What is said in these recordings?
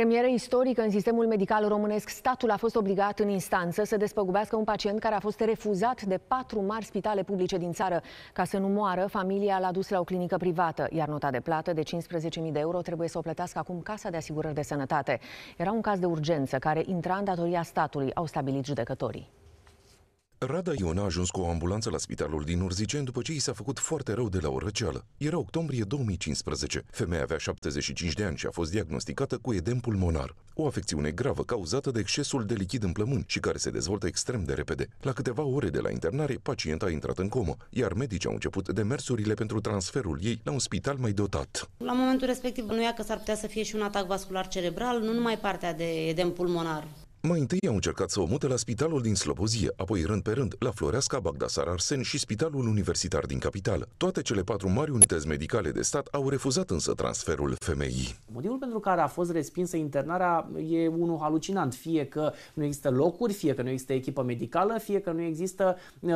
Premieră istorică în sistemul medical românesc, statul a fost obligat în instanță să despăgubească un pacient care a fost refuzat de patru mari spitale publice din țară. Ca să nu moară, familia l-a dus la o clinică privată, iar nota de plată de 15.000 de euro trebuie să o plătească acum Casa de Asigurări de Sănătate. Era un caz de urgență care intra în datoria statului, au stabilit judecătorii. Rada Ion a ajuns cu o ambulanță la spitalul din Urzicen după ce i s-a făcut foarte rău de la o răceală. Era octombrie 2015. Femeia avea 75 de ani și a fost diagnosticată cu edem pulmonar, o afecțiune gravă cauzată de excesul de lichid în plămân și care se dezvoltă extrem de repede. La câteva ore de la internare, pacienta a intrat în comă, iar medicii au început demersurile pentru transferul ei la un spital mai dotat. La momentul respectiv, nu ia că s-ar putea să fie și un atac vascular cerebral, nu numai partea de edem pulmonar, mai întâi au încercat să o mute la spitalul din Slobozie, apoi rând pe rând la Floreasca, Bagdasar Arsen și Spitalul Universitar din Capital. Toate cele patru mari unități medicale de stat au refuzat însă transferul femeii. Motivul pentru care a fost respinsă internarea e unul halucinant. Fie că nu există locuri, fie că nu există echipă medicală, fie că nu există uh,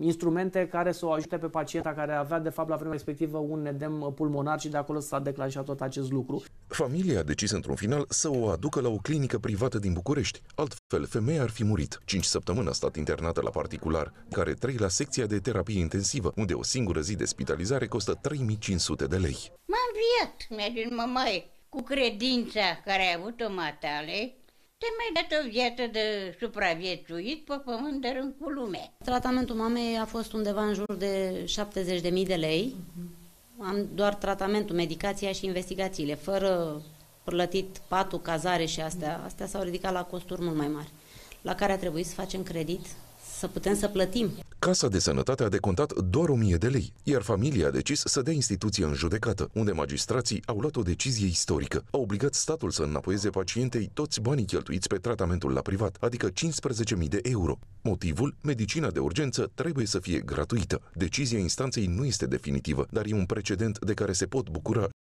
instrumente care să o ajute pe pacienta care avea de fapt la vremea respectivă un edem pulmonar și de acolo s-a declanșat tot acest lucru. Familia a decis într-un final să o aducă la o clinică privată din București, altfel femeia ar fi murit. Cinci săptămâni a stat internată la particular, care trei la secția de terapie intensivă, unde o singură zi de spitalizare costă 3500 de lei. M-am viat, mi-a zis mamaie, cu credința care a avut-o matale, te mai dat o viață de supraviețuit pe pământ de rând cu lume. Tratamentul mamei a fost undeva în jur de 70.000 de lei. Mm-hmm am doar tratamentul, medicația și investigațiile, fără plătit patul, cazare și astea. Astea s-au ridicat la costuri mult mai mari, la care a trebuit să facem credit, să putem să plătim Casa de Sănătate a decontat doar 1000 de lei, iar familia a decis să dea instituția în judecată, unde magistrații au luat o decizie istorică. Au obligat statul să înapoieze pacientei toți banii cheltuiți pe tratamentul la privat, adică 15.000 de euro. Motivul? Medicina de urgență trebuie să fie gratuită. Decizia instanței nu este definitivă, dar e un precedent de care se pot bucura